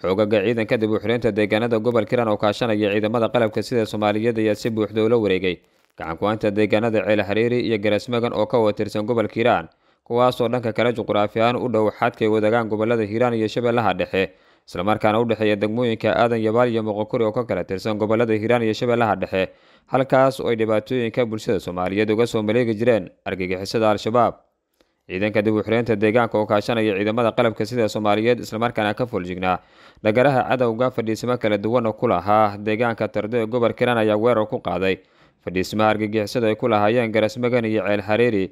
xoogaga ciidanka dib u xidhaynta deegaanada gobol kiran oo kaashanaya ciidamada qalabka sida soomaaliyeed ayaa si buuxda ula wareegay gacankuwaanta deegaanada ceel xiriiri iyo garasmagan oo ka wada tirsan gobolka hiiraan kuwaasoo dhanka kale juquraafi ahaan u dhow xadkay wadagaan gobolada hiiraan iyo shabeellaha dhexe islamarkaana dhexeeya degmooyinka aadan yabaal iyo moqokuri oo ka kala tirsan gobollada hiiraan iyo shabeellaha dhexe halkaas oo ay dhibaatooyinka bulshada soomaaliyeed uga soo maleegi jireen argagixisada al-shabaab ciidanka dib u uxireynta deegaanka oo kaashanaya ciidamada qalabka sida soomaaliyeed islamarkaana ka fooljignaa dhagaraha cadowga fadhiisimo kala duwana ku lahaa deegaanka tarde ee gobol kiran ayaa weerar ku qaaday fadhiismaha argagixisada ay ku lahaayeen garas magan iyo ceel xariiri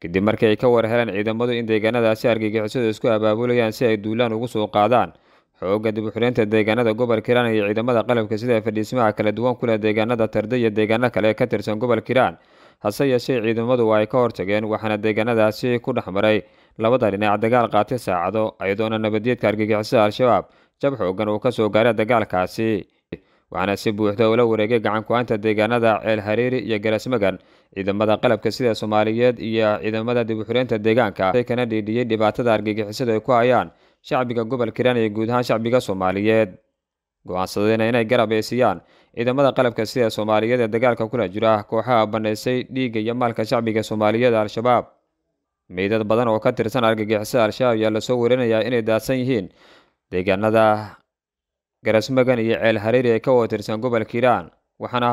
kadib markii ay ka war heleen ciidamadu in deegaanadaasi argagixisadu isku abaabulayaan si ay duulaan ugu soo qaadaan xooga dib u uxireynta deegaanada gobol kiran iyo ciidamada qalabka sida fadhiismaha kala duwan ku leh deegaanada tarde iyo deegaano kale ee ka tirsan gobol kiraan hase yeeshee ciidamadu waa ay ka hortageen waxaana deegaanadaasi ku dhex maray labada dhinac dagaal qaati saacado ayadoona nabadeedka argagixisada al-shabaab jab xooggan uu ka soo gaaray dagaalkaasi waxaana si buuxda ula wareegay gacan ku aanta deegaanada ceel hariiri iyo garasmagan ciidamada qalabka sida soomaaliyeed iyo ciidamada dibuxureynta deegaanka ay kana dhiidhiyey dhibaatada argagixisada ay ku hayaan shacbiga gobolka iraan iyo guud ahaan shacbiga soomaaliyeed go-aansadeen inay garab eesiyaan ciidamada qalabka sida soomaaliyeed ee dagaalka kula jira kooxaha bannaysay dhiigga iyo maalka shacbiga soomaaliyeed al-shabaab meydad badan oo ka tirsan argagixisada al-shabaab ayaa lasoo warinayaa inay daadsan yihiin deegaanada garasmagan iyo ceel hariiri ee ka wada tirsan gobolka iraan waxaana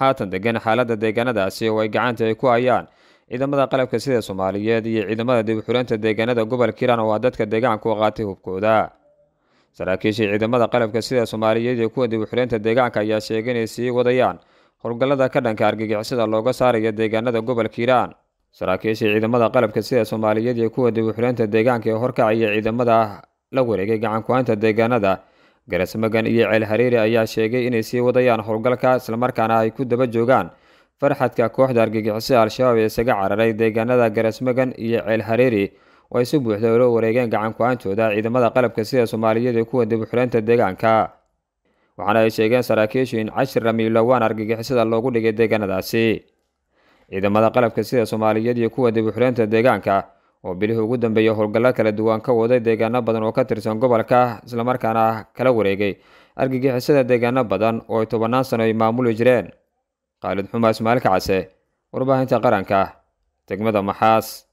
haatan degan xaaladda deegaanadaasi oo ay gacanta ay ku hayaan ciidamada qalabka sida soomaaliyeed iyo ciidamada dibxulinta deegaanada gobolka iraan oo a dadka deegaanku qaatay hubkooda saraakiishii ciidamada qalabka sida soomaaliyeed iyo kuwa dibuxuleynta deegaanka ayaa sheegay inay sii wadayaan howlgallada ka dhanka argagixisada looga saarayo deegaanada gobolka hiiraan saraakiishii ciidamada qalabka sida soomaaliyeed iyo kuwa dibuxuleynta deegaanka ee horkacaya ciidamada ah la wareegay gacanku-haynta deegaanada garasmagan iyo ceel hariiri ayaa sheegay inay sii wadayaan howlgalka islamarkaana ay ku daba joogaan farxadka kooxda argagixisada al-shabaab ee isaga cararay deegaanada garasmagan iyo ceel hariiri oo ay si buuxda ula wareegeen gacan ku-aantooda ciidamada qalabka sida soomaaliyeed ee kuwa dibuxuleynta deegaanka waxaana ay sheegeen saraakiishu in cashir ramiilo waan argagixisada loogu dhigay deegaanadaasi ciidamada qalabka sida soomaaliyeed iyo kuwa dibuxuleynta deegaanka oo bilihii ugu dambeeyey howlgallo kala duwan ka waday deegaano badan oo ka tirsan gobolka islamarkaana kala wareegay argagixisada deegaano badan oo ay tobannaan sano ay maamuli jireen khaalid xuma ismaail kacase warbaahinta qaranka degmada maxaas